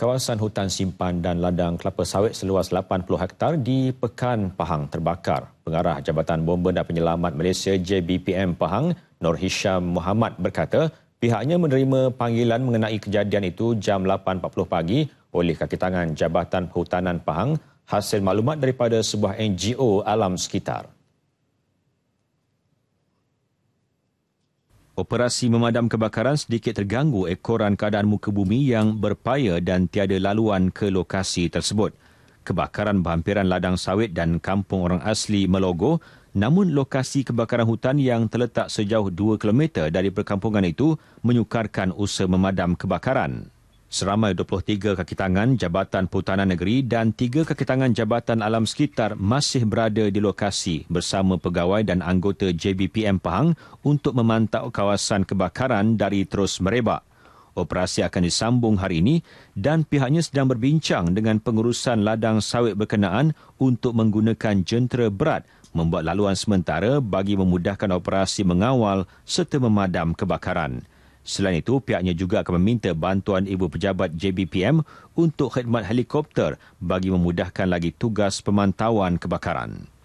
kawasan hutan simpan dan ladang kelapa sawit seluas 80 hektar di Pekan Pahang terbakar. Pengarah Jabatan Bomba dan Penyelamat Malaysia JBPM Pahang, Nur Hisham Muhammad berkata, pihaknya menerima panggilan mengenai kejadian itu jam 8.40 pagi oleh kakitangan Jabatan Hutanan Pahang hasil maklumat daripada sebuah NGO alam sekitar. Operasi memadam kebakaran sedikit terganggu ekoran keadaan muka bumi yang berpaya dan tiada laluan ke lokasi tersebut. Kebakaran berhampiran ladang sawit dan kampung orang asli Melogo, namun lokasi kebakaran hutan yang terletak sejauh 2 km dari perkampungan itu menyukarkan usaha memadam kebakaran seramai 23 kaki tangan Jabatan Pertahanan Negeri dan 3 kaki tangan Jabatan Alam Sekitar masih berada di lokasi bersama pegawai dan anggota JBPM Pahang untuk memantau kawasan kebakaran dari terus merebak. Operasi akan disambung hari ini dan pihaknya sedang berbincang dengan pengurusan ladang sawit berkenaan untuk menggunakan jentera berat membuat laluan sementara bagi memudahkan operasi mengawal serta memadam kebakaran. Selain itu, pihaknya juga akan meminta bantuan ibu pejabat JBPM untuk khidmat helikopter bagi memudahkan lagi tugas pemantauan kebakaran.